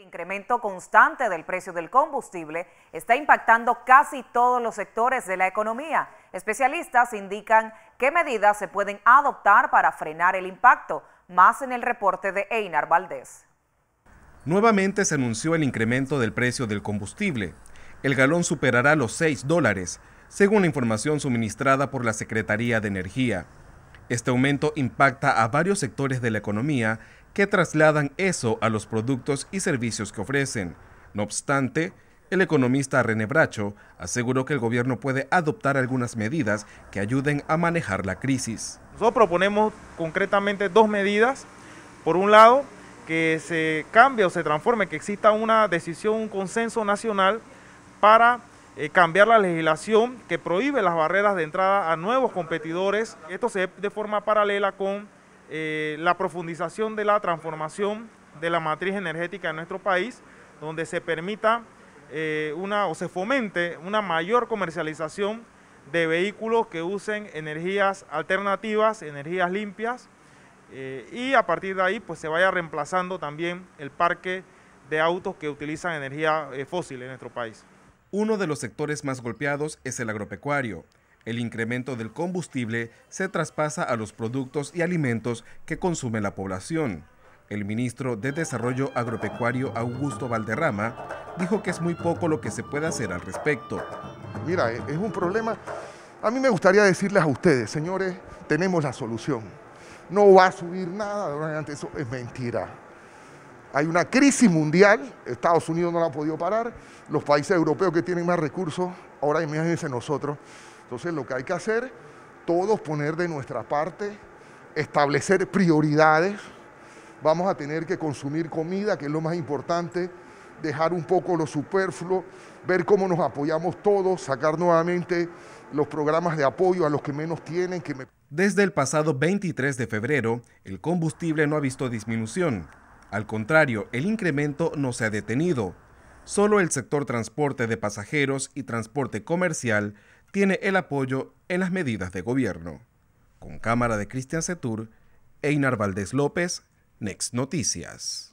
El incremento constante del precio del combustible está impactando casi todos los sectores de la economía. Especialistas indican qué medidas se pueden adoptar para frenar el impacto, más en el reporte de Einar Valdés. Nuevamente se anunció el incremento del precio del combustible. El galón superará los 6 dólares, según la información suministrada por la Secretaría de Energía. Este aumento impacta a varios sectores de la economía que trasladan eso a los productos y servicios que ofrecen. No obstante, el economista René Bracho aseguró que el gobierno puede adoptar algunas medidas que ayuden a manejar la crisis. Nosotros proponemos concretamente dos medidas. Por un lado, que se cambie o se transforme, que exista una decisión, un consenso nacional para eh, cambiar la legislación que prohíbe las barreras de entrada a nuevos competidores. Esto se de forma paralela con eh, la profundización de la transformación de la matriz energética en nuestro país, donde se permita eh, una o se fomente una mayor comercialización de vehículos que usen energías alternativas, energías limpias, eh, y a partir de ahí pues se vaya reemplazando también el parque de autos que utilizan energía fósil en nuestro país. Uno de los sectores más golpeados es el agropecuario, el incremento del combustible se traspasa a los productos y alimentos que consume la población. El ministro de Desarrollo Agropecuario Augusto Valderrama dijo que es muy poco lo que se puede hacer al respecto. Mira, e-, es un problema. A mí me gustaría decirles a ustedes, señores, tenemos la solución. No va a subir nada, eso es mentira. Hay una crisis mundial, Estados Unidos no la ha podido parar, los países europeos que tienen más recursos, ahora imagínense nosotros, entonces lo que hay que hacer, todos poner de nuestra parte, establecer prioridades, vamos a tener que consumir comida, que es lo más importante, dejar un poco lo superfluo, ver cómo nos apoyamos todos, sacar nuevamente los programas de apoyo a los que menos tienen. Que Desde el pasado 23 de febrero, el combustible no ha visto disminución. Al contrario, el incremento no se ha detenido. Solo el sector transporte de pasajeros y transporte comercial tiene el apoyo en las medidas de gobierno. Con cámara de Cristian Setur, Einar Valdés López, Next Noticias.